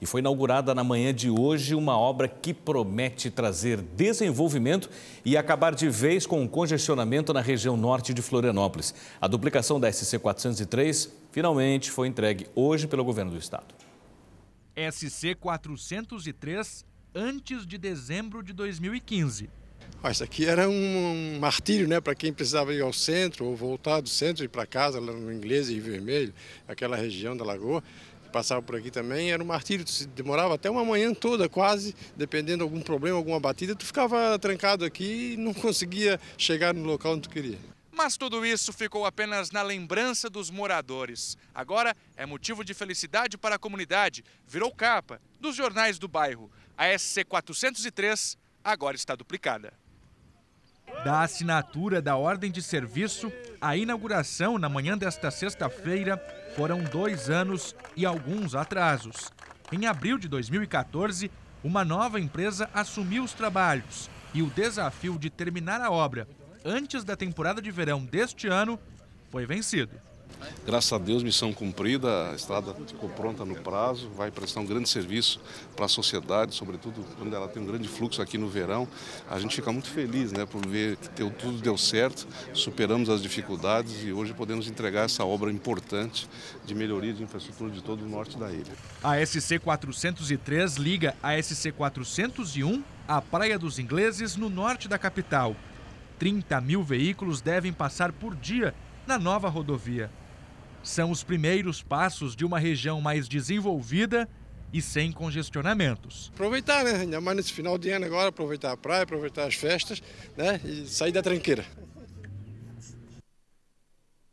E foi inaugurada na manhã de hoje uma obra que promete trazer desenvolvimento e acabar de vez com o congestionamento na região norte de Florianópolis. A duplicação da SC 403 finalmente foi entregue hoje pelo governo do estado. SC 403 antes de dezembro de 2015. Ah, isso aqui era um, martírio né, para quem precisava ir ao centro ou voltar do centro e para casa, lá no inglês e vermelho, aquela região da lagoa passava por aqui também, era um martírio, tu demorava até uma manhã toda quase, dependendo de algum problema, alguma batida, tu ficava trancado aqui e não conseguia chegar no local onde tu queria. Mas tudo isso ficou apenas na lembrança dos moradores. Agora é motivo de felicidade para a comunidade, virou capa dos jornais do bairro. A SC 403 agora está duplicada da assinatura da ordem de serviço à inauguração na manhã desta sexta-feira foram dois anos e alguns atrasos. Em abril de 2014, uma nova empresa assumiu os trabalhos e o desafio de terminar a obra antes da temporada de verão deste ano foi vencido. Graças a Deus, missão cumprida, a estrada ficou pronta no prazo, vai prestar um grande serviço para a sociedade, sobretudo quando ela tem um grande fluxo aqui no verão. A gente fica muito feliz né, por ver que deu, tudo deu certo, superamos as dificuldades e hoje podemos entregar essa obra importante de melhoria de infraestrutura de todo o norte da ilha. A SC-403 liga a SC-401 à Praia dos Ingleses, no norte da capital. 30 mil veículos devem passar por dia na nova rodovia são os primeiros passos de uma região mais desenvolvida e sem congestionamentos. Aproveitar, né? Ainda mais nesse final de ano agora, aproveitar a praia, aproveitar as festas, né? E sair da tranqueira.